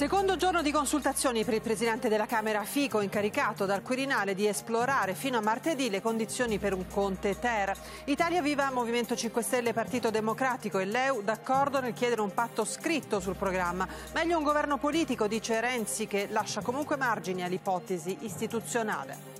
Secondo giorno di consultazioni per il presidente della Camera Fico, incaricato dal Quirinale di esplorare fino a martedì le condizioni per un Conte Ter. Italia Viva, Movimento 5 Stelle, Partito Democratico e Leu d'accordo nel chiedere un patto scritto sul programma. Meglio un governo politico, dice Renzi, che lascia comunque margini all'ipotesi istituzionale.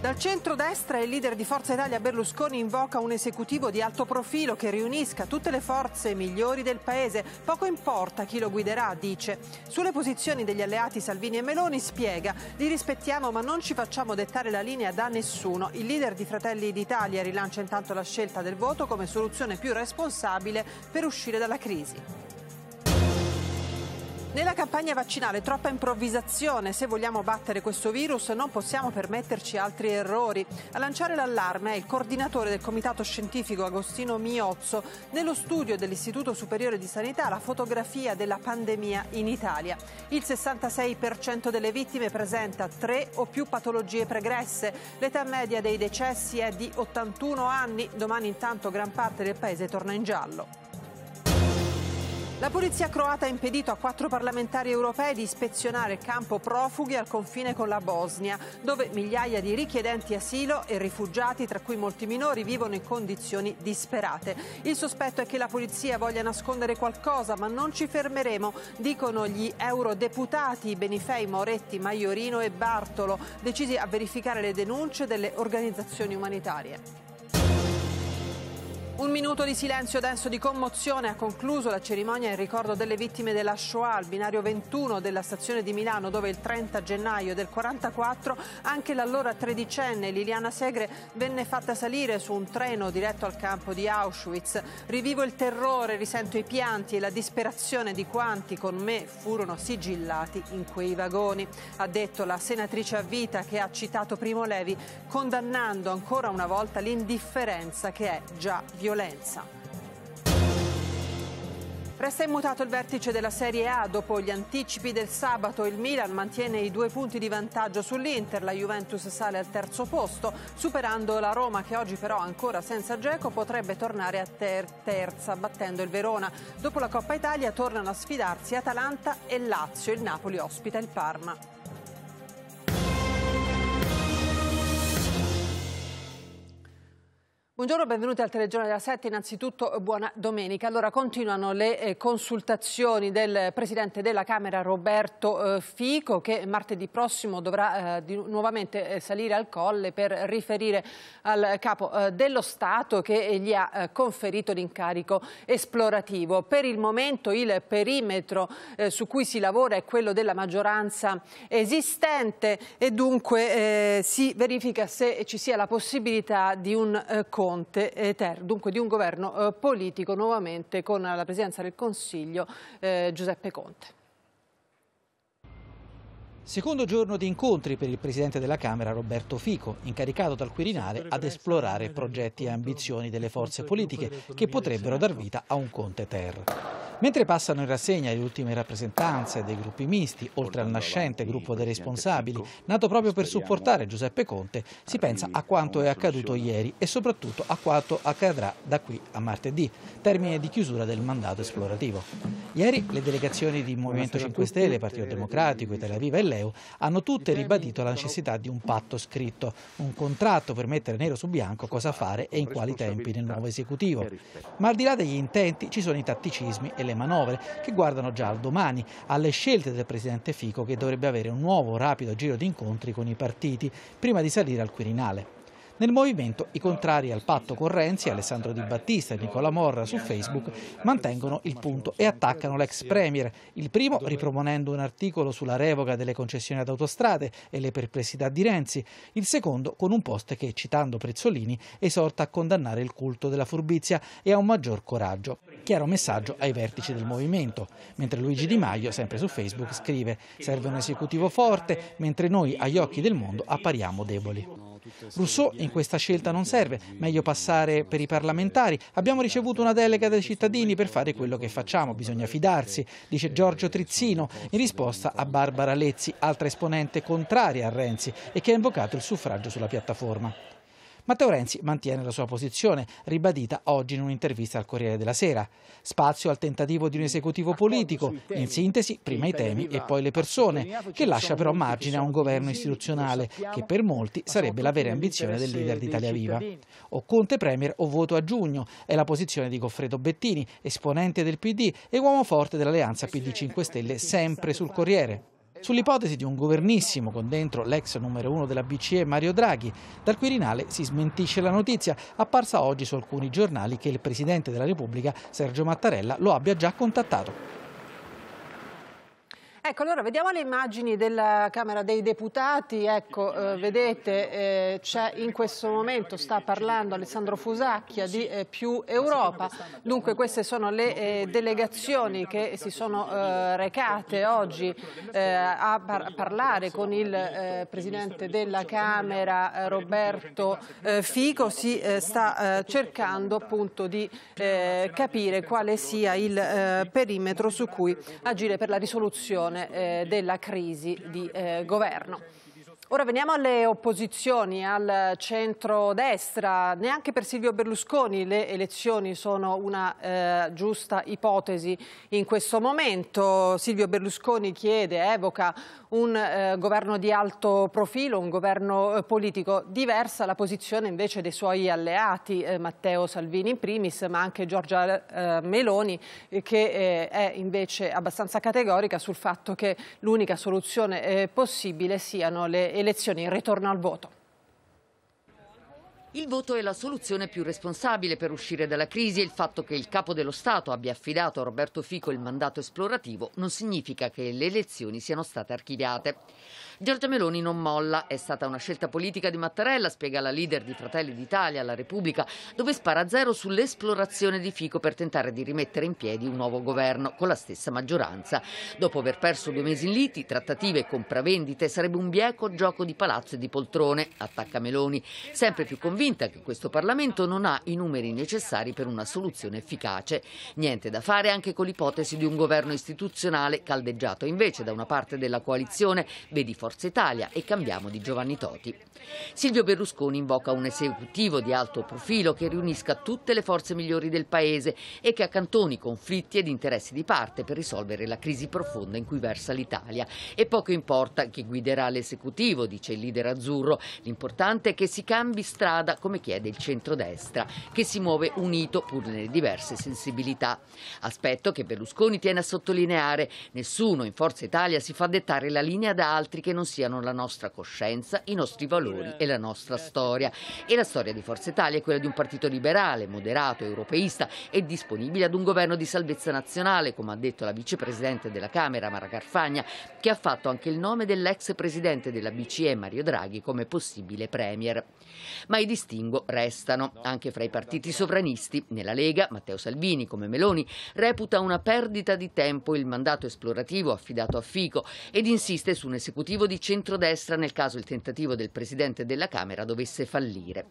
Dal centro-destra il leader di Forza Italia Berlusconi invoca un esecutivo di alto profilo che riunisca tutte le forze migliori del paese. Poco importa chi lo guiderà, dice. Sulle posizioni degli alleati Salvini e Meloni spiega: li rispettiamo ma non ci facciamo dettare la linea da nessuno. Il leader di Fratelli d'Italia rilancia intanto la scelta del voto come soluzione più responsabile per uscire dalla crisi. Nella campagna vaccinale troppa improvvisazione, se vogliamo battere questo virus non possiamo permetterci altri errori. A lanciare l'allarme è il coordinatore del comitato scientifico Agostino Miozzo nello studio dell'Istituto Superiore di Sanità la fotografia della pandemia in Italia. Il 66% delle vittime presenta tre o più patologie pregresse, l'età media dei decessi è di 81 anni, domani intanto gran parte del paese torna in giallo. La polizia croata ha impedito a quattro parlamentari europei di ispezionare il campo profughi al confine con la Bosnia, dove migliaia di richiedenti asilo e rifugiati, tra cui molti minori, vivono in condizioni disperate. Il sospetto è che la polizia voglia nascondere qualcosa, ma non ci fermeremo, dicono gli eurodeputati Benifei, Moretti, Maiorino e Bartolo, decisi a verificare le denunce delle organizzazioni umanitarie. Un minuto di silenzio denso di commozione ha concluso la cerimonia in ricordo delle vittime della Shoah al binario 21 della stazione di Milano dove il 30 gennaio del 44 anche l'allora tredicenne Liliana Segre venne fatta salire su un treno diretto al campo di Auschwitz. Rivivo il terrore, risento i pianti e la disperazione di quanti con me furono sigillati in quei vagoni, ha detto la senatrice a vita che ha citato Primo Levi condannando ancora una volta l'indifferenza che è già violenta violenza. Resta immutato il vertice della Serie A. Dopo gli anticipi del sabato il Milan mantiene i due punti di vantaggio sull'Inter, la Juventus sale al terzo posto, superando la Roma che oggi però ancora senza Geco potrebbe tornare a ter terza battendo il Verona. Dopo la Coppa Italia tornano a sfidarsi Atalanta e Lazio, il Napoli ospita il Parma. Buongiorno, benvenuti al Telegiornale della 7. Innanzitutto eh, buona domenica. Allora continuano le eh, consultazioni del Presidente della Camera Roberto eh, Fico che martedì prossimo dovrà eh, di, nuovamente salire al colle per riferire al Capo eh, dello Stato che gli ha eh, conferito l'incarico esplorativo. Per il momento il perimetro su cui si lavora è quello della maggioranza esistente e dunque si verifica se ci sia la possibilità di un eh, Conte Ter, dunque di un governo politico nuovamente con la presidenza del Consiglio Giuseppe Conte. Secondo giorno di incontri per il Presidente della Camera Roberto Fico, incaricato dal Quirinale ad esplorare progetti e ambizioni delle forze politiche che potrebbero dar vita a un Conte Ter. Mentre passano in rassegna le ultime rappresentanze dei gruppi misti, oltre al nascente gruppo dei responsabili, nato proprio per supportare Giuseppe Conte, si pensa a quanto è accaduto ieri e soprattutto a quanto accadrà da qui a martedì, termine di chiusura del mandato esplorativo. Ieri le delegazioni di Movimento 5 Stelle, Partito Democratico, Italia Viva e Leo hanno tutte ribadito la necessità di un patto scritto, un contratto per mettere nero su bianco cosa fare e in quali tempi nel nuovo esecutivo. Ma al di là degli intenti ci sono i tatticismi e le alle manovre che guardano già al domani, alle scelte del Presidente Fico che dovrebbe avere un nuovo rapido giro di incontri con i partiti prima di salire al Quirinale. Nel movimento i contrari al patto con Renzi, Alessandro Di Battista e Nicola Morra su Facebook mantengono il punto e attaccano l'ex Premier, il primo riproponendo un articolo sulla revoca delle concessioni ad autostrade e le perplessità di Renzi, il secondo con un post che, citando Prezzolini, esorta a condannare il culto della furbizia e a un maggior coraggio chiaro messaggio ai vertici del movimento, mentre Luigi Di Maio, sempre su Facebook, scrive serve un esecutivo forte, mentre noi agli occhi del mondo appariamo deboli. Rousseau in questa scelta non serve, meglio passare per i parlamentari. Abbiamo ricevuto una delega dai cittadini per fare quello che facciamo, bisogna fidarsi, dice Giorgio Trizzino in risposta a Barbara Lezzi, altra esponente contraria a Renzi e che ha invocato il suffragio sulla piattaforma. Matteo Renzi mantiene la sua posizione, ribadita oggi in un'intervista al Corriere della Sera. Spazio al tentativo di un esecutivo politico, in sintesi prima i temi e poi le persone, che lascia però margine a un governo istituzionale, che per molti sarebbe la vera ambizione del leader d'Italia Viva. O Conte Premier o voto a giugno, è la posizione di Goffredo Bettini, esponente del PD e uomo forte dell'alleanza PD 5 Stelle, sempre sul Corriere. Sull'ipotesi di un governissimo con dentro l'ex numero uno della BCE Mario Draghi, dal Quirinale si smentisce la notizia apparsa oggi su alcuni giornali che il Presidente della Repubblica Sergio Mattarella lo abbia già contattato. Ecco, allora vediamo le immagini della Camera dei Deputati, ecco, eh, vedete eh, c'è in questo momento, sta parlando Alessandro Fusacchia di eh, Più Europa, dunque queste sono le eh, delegazioni che si sono eh, recate oggi eh, a par parlare con il Presidente della Camera Roberto Fico, si sta cercando appunto di capire quale sia il perimetro su cui agire per la risoluzione eh, della crisi di eh, governo. Ora veniamo alle opposizioni, al centro-destra. Neanche per Silvio Berlusconi le elezioni sono una eh, giusta ipotesi in questo momento. Silvio Berlusconi chiede, evoca un eh, governo di alto profilo, un governo eh, politico. Diversa la posizione invece dei suoi alleati, eh, Matteo Salvini in primis, ma anche Giorgia eh, Meloni, eh, che è invece abbastanza categorica sul fatto che l'unica soluzione possibile siano le elezioni elezioni, il ritorno al voto. Il voto è la soluzione più responsabile per uscire dalla crisi e il fatto che il capo dello Stato abbia affidato a Roberto Fico il mandato esplorativo non significa che le elezioni siano state archiviate. Giorgia Meloni non molla, è stata una scelta politica di Mattarella, spiega la leader di Fratelli d'Italia la Repubblica, dove spara a zero sull'esplorazione di Fico per tentare di rimettere in piedi un nuovo governo con la stessa maggioranza. Dopo aver perso due mesi in liti, trattative e compravendite, sarebbe un bieco gioco di palazzo e di poltrone, attacca Meloni, sempre più convinta che questo Parlamento non ha i numeri necessari per una soluzione efficace. Niente da fare anche con l'ipotesi di un governo istituzionale caldeggiato invece da una parte della coalizione, vedi Forza Forza Italia e cambiamo di Giovanni Toti. Silvio Berlusconi invoca un esecutivo di alto profilo che riunisca tutte le forze migliori del Paese e che accantoni conflitti ed interessi di parte per risolvere la crisi profonda in cui versa l'Italia. E poco importa chi guiderà l'esecutivo, dice il leader azzurro, l'importante è che si cambi strada come chiede il centrodestra, che si muove unito pur nelle diverse sensibilità. Aspetto che Berlusconi tiene a sottolineare, nessuno in Forza Italia si fa dettare la linea da altri che non non siano la nostra coscienza, i nostri valori certo, e la nostra certo. storia. E la storia di Forza Italia è quella di un partito liberale, moderato, europeista e disponibile ad un governo di salvezza nazionale, come ha detto la vicepresidente della Camera, Mara Carfagna, che ha fatto anche il nome dell'ex presidente della BCE, Mario Draghi, come possibile premier. Ma i distinguo restano, anche fra i partiti sovranisti. Nella Lega, Matteo Salvini, come Meloni, reputa una perdita di tempo il mandato esplorativo affidato a Fico ed insiste su un esecutivo tentativo di centrodestra nel caso il tentativo del Presidente della Camera dovesse fallire.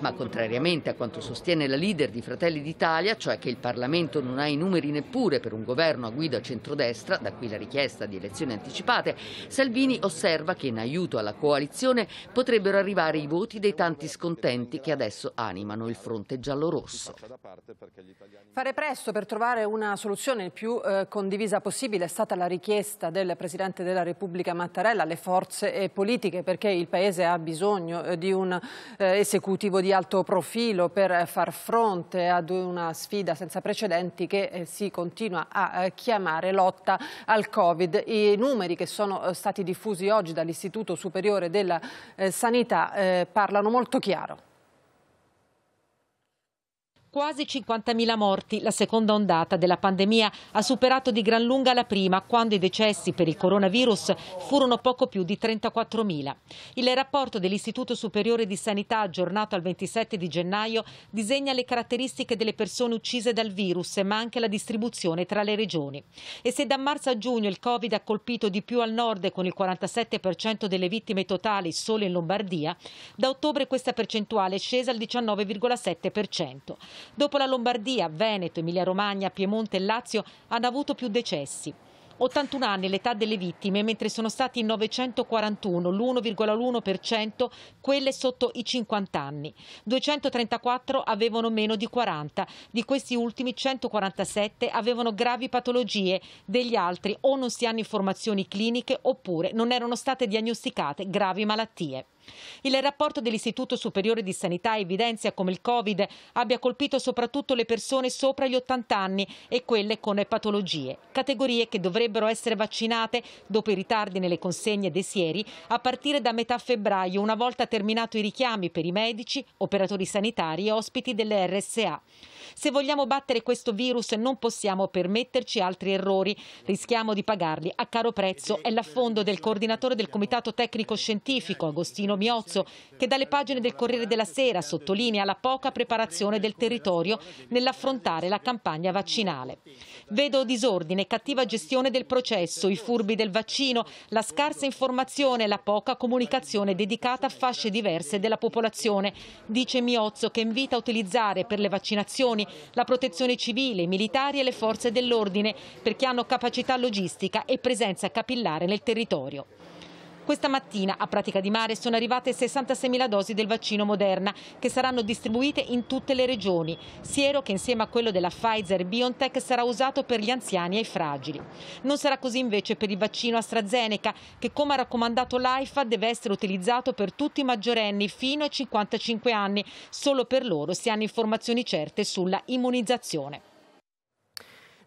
Ma contrariamente a quanto sostiene la leader di Fratelli d'Italia, cioè che il Parlamento non ha i numeri neppure per un governo a guida centrodestra, da qui la richiesta di elezioni anticipate, Salvini osserva che in aiuto alla coalizione potrebbero arrivare i voti dei tanti scontenti che adesso animano il fronte giallorosso. Fare presto per trovare una soluzione il più eh, condivisa possibile è stata la richiesta del Presidente della Repubblica Mattarella alle forze eh, politiche perché il Paese ha bisogno eh, di un eh, esecutivo di alto profilo per far fronte ad una sfida senza precedenti che si continua a chiamare lotta al Covid. I numeri che sono stati diffusi oggi dall'Istituto Superiore della Sanità parlano molto chiaro. Quasi 50.000 morti, la seconda ondata della pandemia ha superato di gran lunga la prima, quando i decessi per il coronavirus furono poco più di 34.000. Il rapporto dell'Istituto Superiore di Sanità, aggiornato al 27 di gennaio, disegna le caratteristiche delle persone uccise dal virus, ma anche la distribuzione tra le regioni. E se da marzo a giugno il Covid ha colpito di più al nord, con il 47% delle vittime totali solo in Lombardia, da ottobre questa percentuale è scesa al 19,7%. Dopo la Lombardia, Veneto, Emilia-Romagna, Piemonte e Lazio hanno avuto più decessi. 81 anni l'età delle vittime, mentre sono stati 941, l'1,1% quelle sotto i 50 anni. 234 avevano meno di 40, di questi ultimi 147 avevano gravi patologie, degli altri o non si hanno informazioni cliniche oppure non erano state diagnosticate gravi malattie. Il rapporto dell'Istituto Superiore di Sanità evidenzia come il Covid abbia colpito soprattutto le persone sopra gli 80 anni e quelle con patologie, categorie che dovrebbero essere vaccinate dopo i ritardi nelle consegne dei sieri a partire da metà febbraio, una volta terminato i richiami per i medici, operatori sanitari e ospiti delle RSA. Se vogliamo battere questo virus non possiamo permetterci altri errori, rischiamo di pagarli a caro prezzo. È l'affondo del coordinatore del Comitato Tecnico Scientifico, Agostino Miozzo, che dalle pagine del Corriere della Sera sottolinea la poca preparazione del territorio nell'affrontare la campagna vaccinale. Vedo disordine, cattiva gestione del processo, i furbi del vaccino, la scarsa informazione, la poca comunicazione dedicata a fasce diverse della popolazione. Dice Miozzo che invita a utilizzare per le vaccinazioni istituzioni, la protezione civile, i militari e le forze dell'ordine perché hanno capacità logistica e presenza capillare nel territorio. Questa mattina a Pratica di Mare sono arrivate 66.000 dosi del vaccino Moderna che saranno distribuite in tutte le regioni. Siero che insieme a quello della Pfizer BioNTech sarà usato per gli anziani e i fragili. Non sarà così invece per il vaccino AstraZeneca che come ha raccomandato l'AIFA deve essere utilizzato per tutti i maggiorenni fino ai 55 anni. Solo per loro si hanno informazioni certe sulla immunizzazione.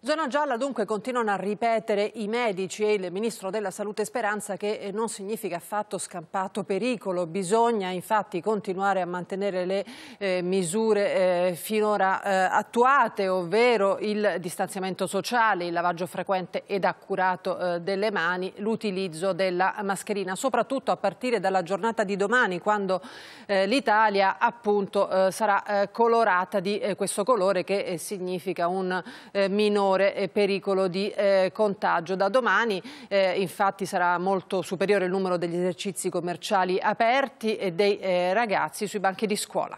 Zona gialla dunque continuano a ripetere i medici e il ministro della salute Speranza che eh, non significa affatto scampato pericolo, bisogna infatti continuare a mantenere le eh, misure eh, finora eh, attuate, ovvero il distanziamento sociale, il lavaggio frequente ed accurato eh, delle mani, l'utilizzo della mascherina, soprattutto a partire dalla giornata di domani quando eh, l'Italia appunto sarà colorata di questo colore che significa un minore minore pericolo di eh, contagio. Da domani eh, infatti sarà molto superiore il numero degli esercizi commerciali aperti e dei eh, ragazzi sui banchi di scuola.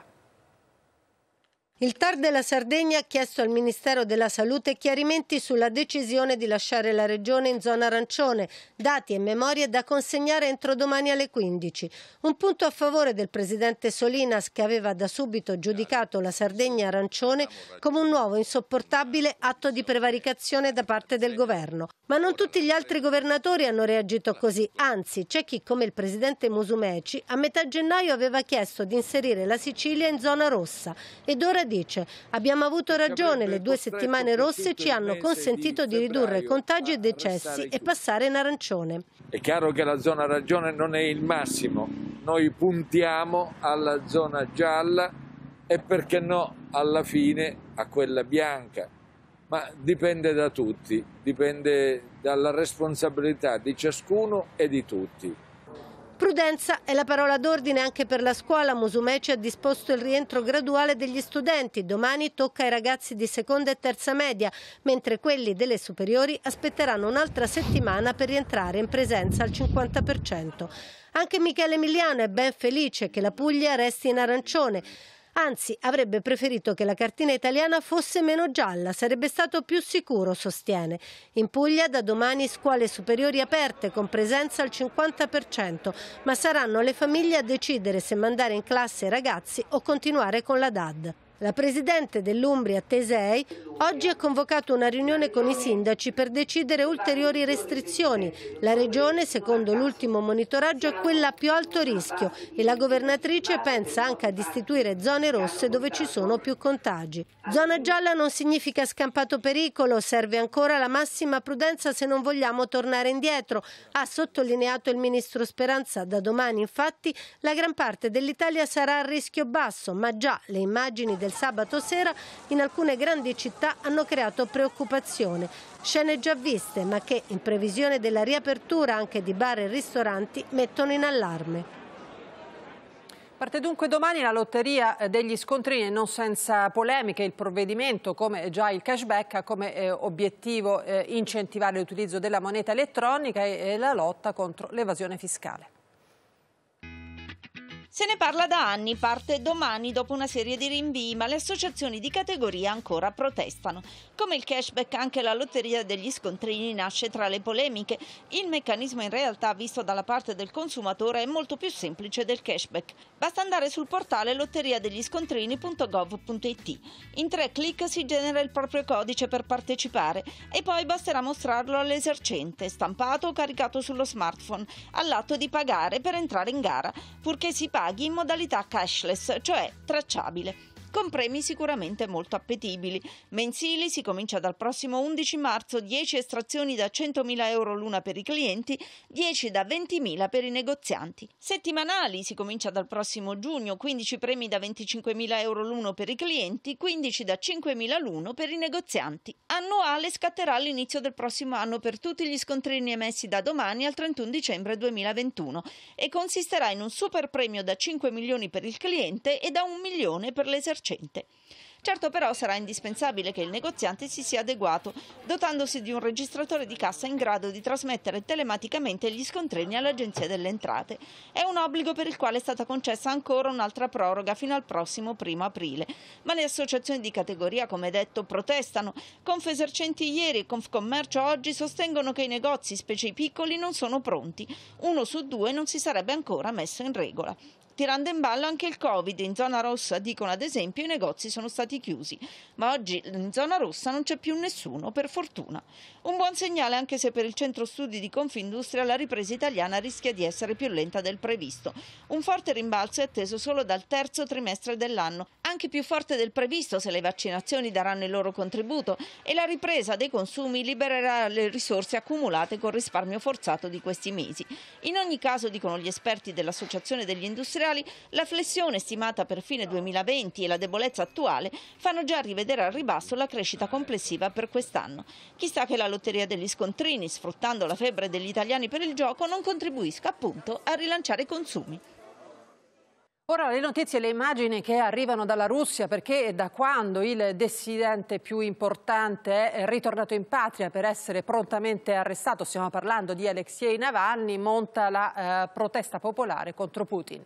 Il TAR della Sardegna ha chiesto al Ministero della Salute chiarimenti sulla decisione di lasciare la regione in zona arancione, dati e memorie da consegnare entro domani alle 15. Un punto a favore del presidente Solinas che aveva da subito giudicato la Sardegna arancione come un nuovo insopportabile atto di prevaricazione da parte del governo. Ma non tutti gli altri governatori hanno reagito così, anzi c'è chi come il presidente Musumeci a metà gennaio aveva chiesto di inserire la Sicilia in zona rossa ed ora dice abbiamo avuto ragione, le due settimane rosse ci hanno consentito di ridurre contagi e decessi e passare in arancione. È chiaro che la zona ragione non è il massimo, noi puntiamo alla zona gialla e perché no alla fine a quella bianca, ma dipende da tutti, dipende dalla responsabilità di ciascuno e di tutti. Prudenza è la parola d'ordine anche per la scuola. Musumeci ha disposto il rientro graduale degli studenti. Domani tocca ai ragazzi di seconda e terza media, mentre quelli delle superiori aspetteranno un'altra settimana per rientrare in presenza al 50%. Anche Michele Emiliano è ben felice che la Puglia resti in arancione. Anzi, avrebbe preferito che la cartina italiana fosse meno gialla, sarebbe stato più sicuro, sostiene. In Puglia da domani scuole superiori aperte con presenza al 50%, ma saranno le famiglie a decidere se mandare in classe i ragazzi o continuare con la DAD. La presidente dell'Umbria Tesei oggi ha convocato una riunione con i sindaci per decidere ulteriori restrizioni. La regione, secondo l'ultimo monitoraggio, è quella a più alto rischio e la governatrice pensa anche ad istituire zone rosse dove ci sono più contagi. Zona gialla non significa scampato pericolo, serve ancora la massima prudenza se non vogliamo tornare indietro, ha sottolineato il ministro Speranza. Da domani, infatti, la gran parte dell'Italia sarà a rischio basso, ma già le immagini del sabato sera in alcune grandi città hanno creato preoccupazione. Scene già viste, ma che in previsione della riapertura anche di bar e ristoranti mettono in allarme. Parte dunque domani la lotteria eh, degli scontrini non senza polemiche, il provvedimento come già il cashback ha come eh, obiettivo eh, incentivare l'utilizzo della moneta elettronica e la lotta contro l'evasione fiscale. Se ne parla da anni, parte domani dopo una serie di rinvii, ma le associazioni di categoria ancora protestano. Come il cashback anche la lotteria degli scontrini nasce tra le polemiche. Il meccanismo in realtà visto dalla parte del consumatore è molto più semplice del cashback. Basta andare sul portale lotteriadegliscontrini.gov.it. In tre clic si genera il proprio codice per partecipare e poi basterà mostrarlo all'esercente, stampato o caricato sullo smartphone, all'atto di pagare per entrare in gara, purché si paghi paghi in modalità cashless, cioè tracciabile con premi sicuramente molto appetibili. Mensili si comincia dal prossimo 11 marzo, 10 estrazioni da 100.000 euro l'una per i clienti, 10 da 20.000 per i negozianti. Settimanali si comincia dal prossimo giugno, 15 premi da 25.000 euro l'uno per i clienti, 15 da 5.000 l'uno per i negozianti. Annuale scatterà all'inizio del prossimo anno per tutti gli scontrini emessi da domani al 31 dicembre 2021 e consisterà in un super premio da 5 milioni per il cliente e da 1 milione per l'esercizio commerciante. Certo però sarà indispensabile che il negoziante si sia adeguato, dotandosi di un registratore di cassa in grado di trasmettere telematicamente gli scontrini all'Agenzia delle Entrate. È un obbligo per il quale è stata concessa ancora un'altra proroga fino al prossimo primo aprile. Ma le associazioni di categoria, come detto, protestano. Confesercenti ieri e Confcommercio oggi sostengono che i negozi, specie i piccoli, non sono pronti. Uno su due non si sarebbe ancora messo in regola tirando in ballo anche il Covid. In zona rossa, dicono ad esempio, i negozi sono stati chiusi, ma oggi in zona rossa non c'è più nessuno, per fortuna. Un buon segnale anche se per il centro studi di Confindustria la ripresa italiana rischia di essere più lenta del previsto. Un forte rimbalzo è atteso solo dal terzo trimestre dell'anno, anche più forte del previsto se le vaccinazioni daranno il loro contributo e la ripresa dei consumi libererà le risorse accumulate con risparmio forzato di questi mesi. In ogni caso, dicono gli esperti dell'Associazione degli Industriali, generali, la flessione stimata per fine 2020 e la debolezza attuale fanno già rivedere al ribasso la crescita complessiva per quest'anno. Chissà che la lotteria degli scontrini, sfruttando la febbre degli italiani per il gioco, non contribuisca appunto a rilanciare i consumi. Ora le notizie e le immagini che arrivano dalla Russia perché da quando il dissidente più importante è ritornato in patria per essere prontamente arrestato, stiamo parlando di Alexei Navalny, monta la eh, protesta popolare contro Putin.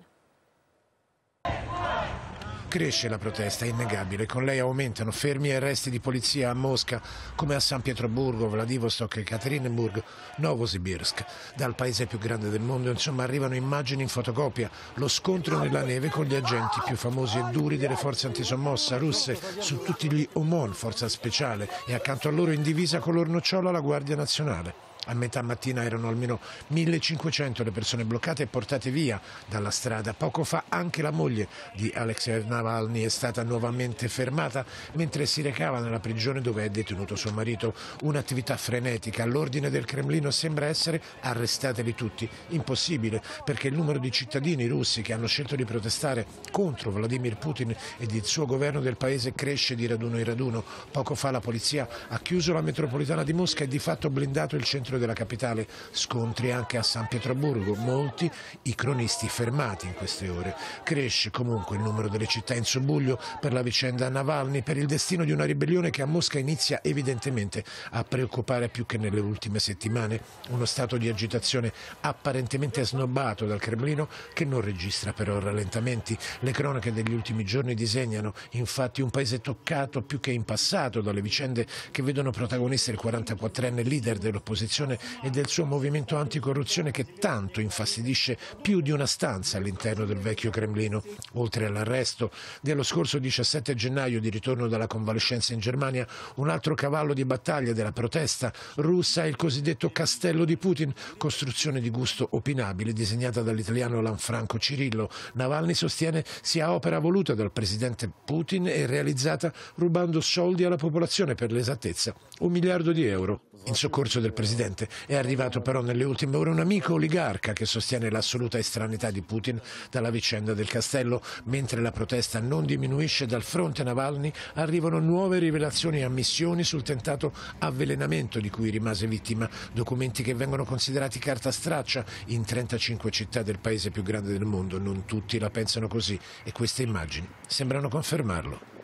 Cresce la protesta, è innegabile, con lei aumentano fermi e arresti di polizia a Mosca, come a San Pietroburgo, Vladivostok, Katerinburg, Novosibirsk. Dal paese più grande del mondo, insomma, arrivano immagini in fotocopia, lo scontro nella neve con gli agenti più famosi e duri delle forze antisommossa russe, su tutti gli OMON, forza speciale, e accanto a loro in divisa color nocciola la Guardia Nazionale a metà mattina erano almeno 1500 le persone bloccate e portate via dalla strada. Poco fa anche la moglie di Alexei Navalny è stata nuovamente fermata mentre si recava nella prigione dove è detenuto suo marito. Un'attività frenetica. L'ordine del Cremlino sembra essere arrestateli tutti. Impossibile perché il numero di cittadini russi che hanno scelto di protestare contro Vladimir Putin ed il suo governo del paese cresce di raduno in raduno. Poco fa la polizia ha chiuso la metropolitana di Mosca e di fatto blindato il centro della capitale, scontri anche a San Pietroburgo, molti i cronisti fermati in queste ore. Cresce comunque il numero delle città in subbuglio per la vicenda Navalny, per il destino di una ribellione che a Mosca inizia evidentemente a preoccupare più che nelle ultime settimane, uno stato di agitazione apparentemente snobbato dal Cremlino che non registra però rallentamenti. Le cronache degli ultimi giorni disegnano infatti un paese toccato più che in passato dalle vicende che vedono protagonista il 44enne leader dell'opposizione corruzione e del suo movimento anticorruzione che tanto infastidisce più di una stanza all'interno del vecchio Cremlino. Oltre all'arresto dello scorso 17 gennaio di ritorno dalla convalescenza in Germania, un altro cavallo di battaglia della protesta russa è il cosiddetto Castello di Putin, costruzione di gusto opinabile disegnata dall'italiano Lanfranco Cirillo. Navalny sostiene sia opera voluta dal presidente Putin e realizzata rubando soldi alla popolazione, per l'esattezza un miliardo di euro in soccorso del presidente. È arrivato però nelle ultime ore un amico oligarca che sostiene l'assoluta estranità di Putin dalla vicenda del castello. Mentre la protesta non diminuisce dal fronte Navalny, arrivano nuove rivelazioni e ammissioni sul tentato avvelenamento di cui rimase vittima. Documenti che vengono considerati carta straccia in 35 città del paese più grande del mondo. Non tutti la pensano così e queste immagini sembrano confermarlo.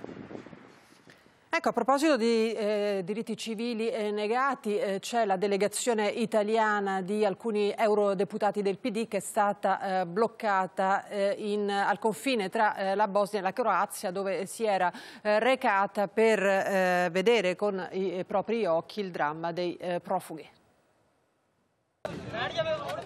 Ecco, a proposito di eh, diritti civili eh, negati, eh, c'è la delegazione italiana di alcuni eurodeputati del PD che è stata eh, bloccata eh, in, al confine tra eh, la Bosnia e la Croazia, dove si era recata per vedere con i propri occhi il dramma dei profughi.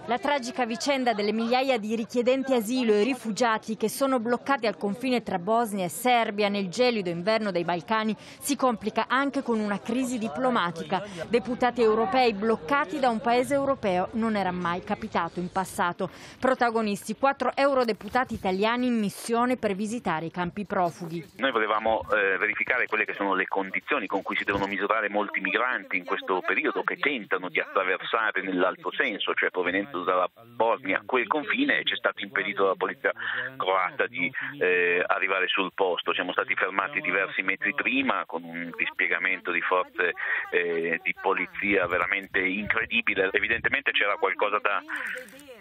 La tragica vicenda delle migliaia di richiedenti asilo e rifugiati che sono bloccati al confine tra Bosnia e Serbia nel gelido inverno dei Balcani si complica anche con una crisi diplomatica. Deputati europei bloccati da un paese europeo non era mai capitato in passato. Protagonisti quattro eurodeputati italiani in missione per visitare i campi profughi. Noi volevamo eh, verificare quelle che sono le condizioni con cui si devono misurare molti migranti in questo periodo che tentano di attraversare nell'alto senso, cioè provenendo passato dalla Bosnia a quel confine e ci è stato impedito dalla polizia croata di eh, arrivare sul posto. Siamo stati fermati diversi metri prima con un dispiegamento di forze eh, di polizia veramente incredibile. Evidentemente c'era qualcosa da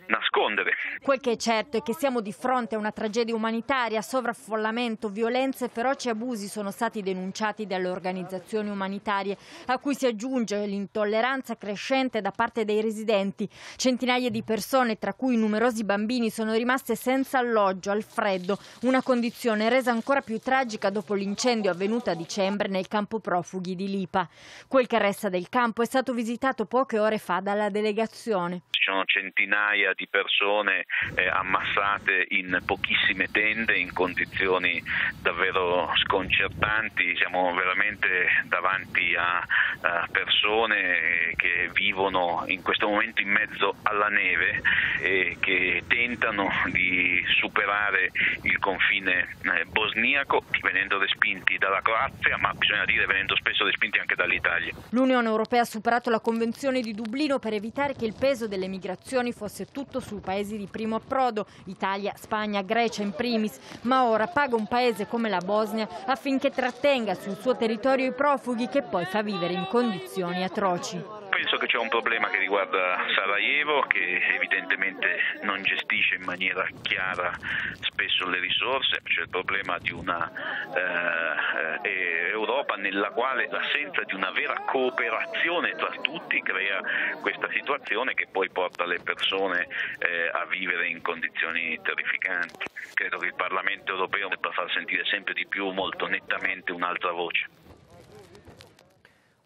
nascondere. Quel che è certo è che siamo di fronte a una tragedia umanitaria, sovraffollamento, violenze, feroci abusi sono stati denunciati dalle organizzazioni umanitarie, a cui si aggiunge l'intolleranza crescente da parte dei residenti. Centinaia di persone, tra cui numerosi bambini, sono rimaste senza alloggio, al freddo, una condizione resa ancora più tragica dopo l'incendio avvenuto a dicembre nel campo profughi di Lipa. Quel che resta del campo è stato visitato poche ore fa dalla delegazione. Ci sono centinaia di persone eh, ammassate in pochissime tende in condizioni davvero sconcertanti, siamo veramente davanti a, a persone che vivono in questo momento in mezzo alla neve e che tentano di superare il confine eh, bosniaco venendo respinti dalla Croazia, ma bisogna dire venendo spesso respinti anche dall'Italia. L'Unione Europea ha superato la Convenzione di Dublino per evitare che il peso delle migrazioni fosse tutto soprattutto su paesi di primo approdo, Italia, Spagna, Grecia in primis, ma ora paga un paese come la Bosnia affinché trattenga sul suo territorio i profughi che poi fa vivere in condizioni atroci penso che c'è un problema che riguarda Sarajevo che evidentemente non gestisce in maniera chiara spesso le risorse, c'è il problema di una eh, eh, Europa nella quale l'assenza di una vera cooperazione tra tutti crea questa situazione che poi porta le persone eh, a vivere in condizioni terrificanti. Credo che il Parlamento europeo debba far sentire sempre di più molto nettamente un'altra voce.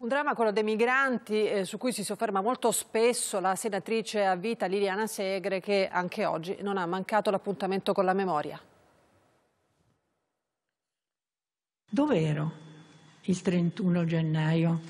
Un dramma quello dei migranti eh, su cui si sofferma molto spesso la senatrice a vita Liliana Segre che anche oggi non ha mancato l'appuntamento con la memoria. Dove ero il 31 gennaio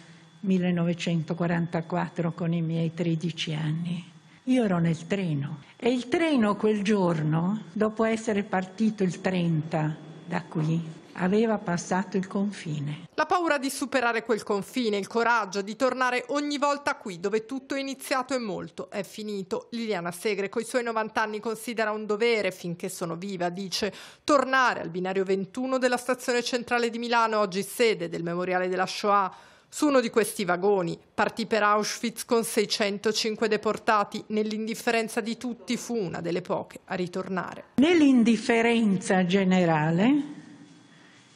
1944 con i miei 13 anni? Io ero nel treno e il treno quel giorno, dopo essere partito il 30 da qui, aveva passato il confine. La paura di superare quel confine, il coraggio di tornare ogni volta qui dove tutto è iniziato e molto è finito. Liliana Segre coi suoi 90 anni considera un dovere, finché sono viva, dice, tornare al binario 21 della stazione centrale di Milano, oggi sede del Memoriale della Shoah. Su uno di questi vagoni partì per Auschwitz con 605 deportati. Nell'indifferenza di tutti fu una delle poche a ritornare. Nell'indifferenza generale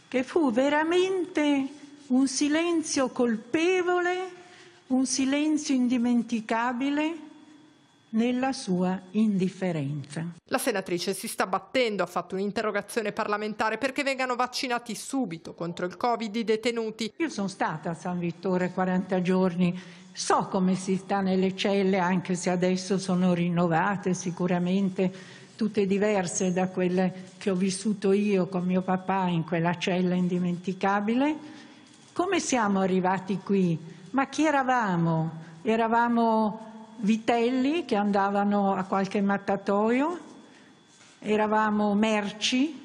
che fu veramente un silenzio colpevole, un silenzio indimenticabile nella sua indifferenza. La senatrice si sta battendo, ha fatto un'interrogazione parlamentare perché vengano vaccinati subito contro il Covid i detenuti. Io sono stata a San Vittore 40 giorni, so come si sta nelle celle, anche se adesso sono rinnovate sicuramente tutte diverse da quelle che ho vissuto io con mio papà in quella cella indimenticabile. Come siamo arrivati qui? Ma chi eravamo? Eravamo vitelli che andavano a qualche mattatoio, eravamo merci,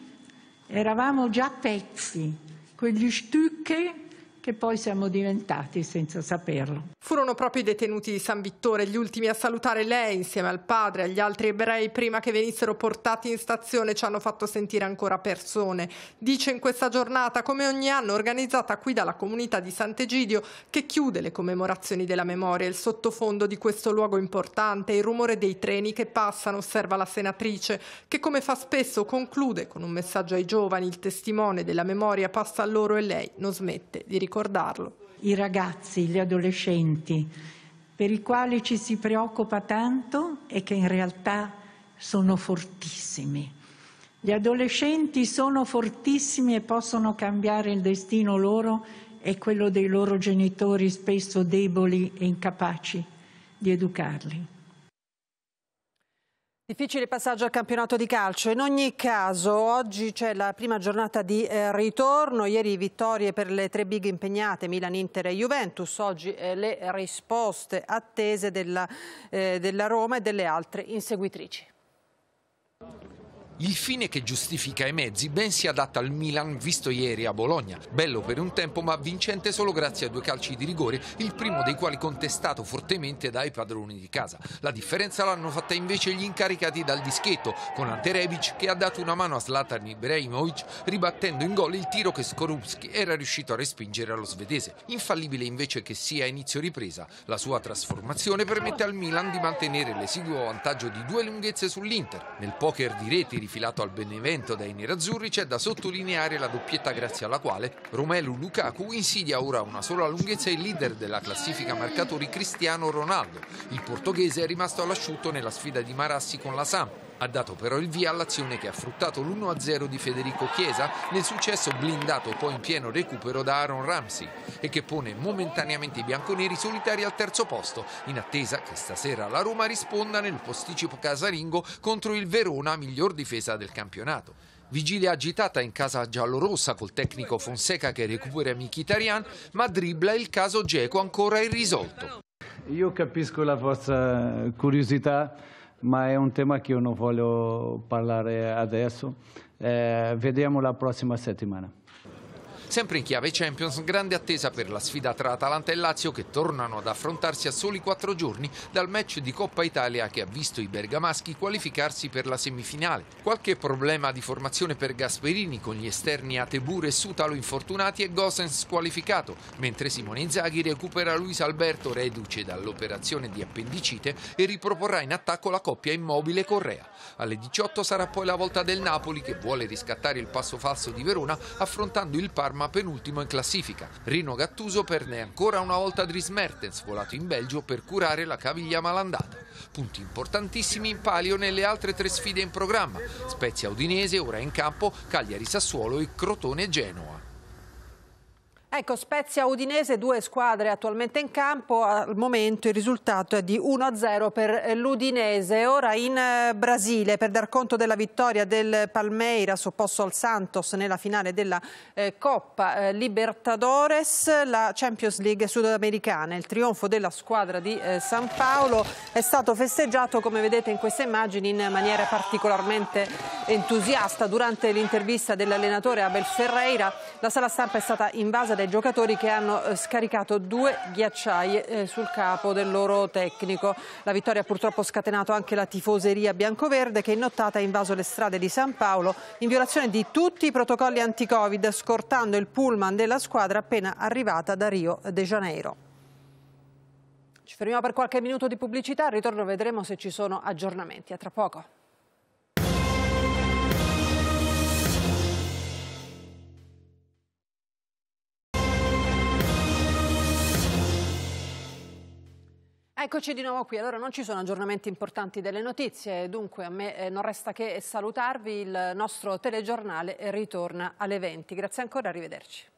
eravamo già pezzi, quegli stucchi che poi siamo diventati senza saperlo. Furono proprio i detenuti di San Vittore gli ultimi a salutare lei insieme al padre e agli altri ebrei prima che venissero portati in stazione ci hanno fatto sentire ancora persone. Dice in questa giornata come ogni anno organizzata qui dalla comunità di Sant'Egidio che chiude le commemorazioni della memoria, il sottofondo di questo luogo importante, il rumore dei treni che passano, osserva la senatrice, che come fa spesso conclude con un messaggio ai giovani, il testimone della memoria passa a loro e lei non smette di ricordare ricordarlo. I ragazzi, gli adolescenti, per i quali ci si preoccupa tanto e che in realtà sono fortissimi. Gli adolescenti sono fortissimi e possono cambiare il destino loro e quello dei loro genitori spesso deboli e incapaci di educarli. Difficile passaggio al campionato di calcio. In ogni caso, oggi c'è la prima giornata di eh, ritorno. Ieri vittorie per le tre big impegnate, Milan, Inter e Juventus. Oggi eh, le risposte attese della, eh, della Roma e delle altre inseguitrici il fine che giustifica i mezzi ben si adatta al Milan visto ieri a Bologna. Bello per un tempo ma vincente solo grazie a due calci di rigore, il primo dei quali contestato fortemente dai padroni di casa. La differenza l'hanno fatta invece gli incaricati dal dischetto, con Anterevic che ha dato una mano a Zlatan Ibrahimovic ribattendo in gol il tiro che Skorupski era riuscito a respingere allo svedese. Infallibile invece che sia a inizio ripresa, la sua trasformazione permette al Milan di mantenere l'esiguo vantaggio di due lunghezze sull'Inter. Nel poker di reti filato al Benevento dai nerazzurri, c'è da sottolineare la doppietta grazie alla quale Romelu Lukaku insidia ora una sola lunghezza il leader della classifica marcatori Cristiano Ronaldo. Il portoghese è rimasto all'asciutto nella sfida di Marassi con la Samp ha dato però il via all'azione che ha fruttato l'1-0 di Federico Chiesa nel successo blindato poi in pieno recupero da Aaron Ramsey e che pone momentaneamente i bianconeri solitari al terzo posto in attesa che stasera la Roma risponda nel posticipo casalingo contro il Verona, miglior difesa del campionato. Vigilia agitata in casa giallorossa col tecnico Fonseca che recupera Mkhitaryan, ma dribbla il caso Geco ancora irrisolto. Io capisco la vostra curiosità ma è un tema che io non voglio parlare adesso. Eh, vediamo la prossima settimana. Sempre in chiave Champions, grande attesa per la sfida tra Atalanta e Lazio che tornano ad affrontarsi a soli quattro giorni dal match di Coppa Italia che ha visto i bergamaschi qualificarsi per la semifinale. Qualche problema di formazione per Gasperini con gli esterni Atebur e Sutalo infortunati e Gosens squalificato, mentre Simone Inzaghi recupera Luis Alberto reduce dall'operazione di appendicite e riproporrà in attacco la coppia immobile Correa. Alle 18 sarà poi la volta del Napoli che vuole riscattare il passo falso di Verona affrontando il Parma ma penultimo in classifica. Rino Gattuso perde ancora una volta Dries Mertens, volato in Belgio per curare la caviglia malandata. Punti importantissimi in palio nelle altre tre sfide in programma. Spezia Udinese, ora in campo, Cagliari Sassuolo e Crotone Genoa. Ecco, Spezia Udinese, due squadre attualmente in campo, al momento il risultato è di 1-0 per l'Udinese. Ora in eh, Brasile, per dar conto della vittoria del Palmeiras opposto al Santos nella finale della eh, Coppa eh, Libertadores, la Champions League sudamericana. Il trionfo della squadra di San Paolo è stato festeggiato, come vedete in queste immagini, in maniera particolarmente entusiasta. Durante l'intervista dell'allenatore Abel Ferreira, la sala stampa è stata invasa dai giocatori che hanno eh, scaricato due ghiacciaie eh, sul capo del loro tecnico. La vittoria ha purtroppo scatenato anche la tifoseria biancoverde che in nottata ha invaso le strade di San Paolo in violazione di tutti i protocolli anti-Covid, scortando il pullman della squadra appena arrivata da Rio de Janeiro. Ci fermiamo per qualche minuto di pubblicità, al ritorno vedremo se ci sono aggiornamenti. A tra poco. Eccoci di nuovo qui, allora non ci sono aggiornamenti importanti delle notizie, dunque a me eh, non resta che salutarvi, il nostro telegiornale ritorna alle 20. Grazie ancora, arrivederci.